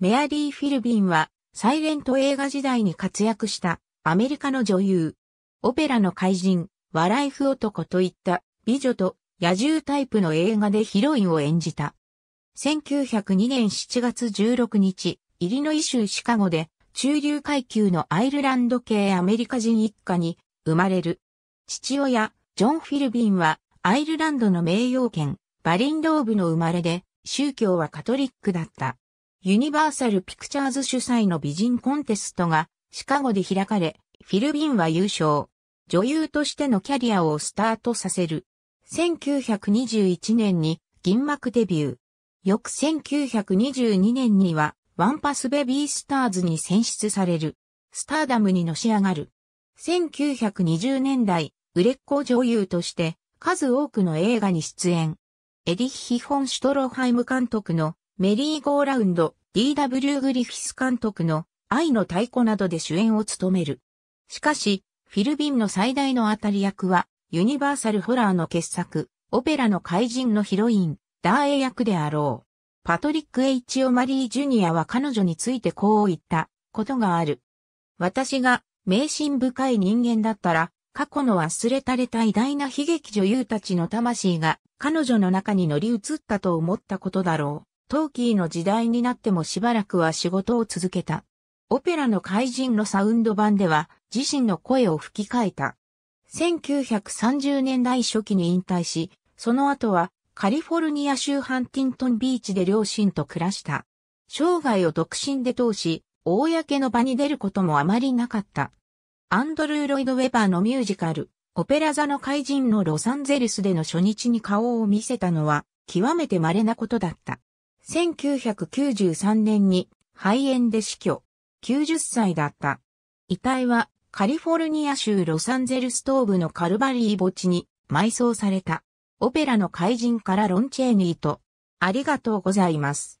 メアリー・フィルビンは、サイレント映画時代に活躍したアメリカの女優。オペラの怪人、笑いフ男といった美女と野獣タイプの映画でヒロインを演じた。1902年7月16日、イリノイ州シカゴで中流階級のアイルランド系アメリカ人一家に生まれる。父親、ジョン・フィルビンはアイルランドの名誉圏、バリンローブの生まれで、宗教はカトリックだった。ユニバーサル・ピクチャーズ主催の美人コンテストがシカゴで開かれ、フィル・ビンは優勝。女優としてのキャリアをスタートさせる。1921年に銀幕デビュー。翌1922年にはワンパスベビースターズに選出される。スターダムにのし上がる。1920年代、売れっ子女優として数多くの映画に出演。エディヒ・ホン・シュトロハイム監督のメリーゴーラウンド、D.W. グリフィス監督の愛の太鼓などで主演を務める。しかし、フィル・ビンの最大の当たり役は、ユニバーサルホラーの傑作、オペラの怪人のヒロイン、ダーエ役であろう。パトリック・エイチ・オマリー・ジュニアは彼女についてこう言ったことがある。私が迷信深い人間だったら、過去の忘れたれた偉大な悲劇女優たちの魂が彼女の中に乗り移ったと思ったことだろう。トーキーの時代になってもしばらくは仕事を続けた。オペラの怪人のサウンド版では自身の声を吹き替えた。1930年代初期に引退し、その後はカリフォルニア州ハンティントンビーチで両親と暮らした。生涯を独身で通し、公の場に出ることもあまりなかった。アンドルー・ロイド・ウェバーのミュージカル、オペラ座の怪人のロサンゼルスでの初日に顔を見せたのは、極めて稀なことだった。1993年に肺炎で死去。90歳だった。遺体はカリフォルニア州ロサンゼルス東部のカルバリー墓地に埋葬された。オペラの怪人からロンチェーニーと、ありがとうございます。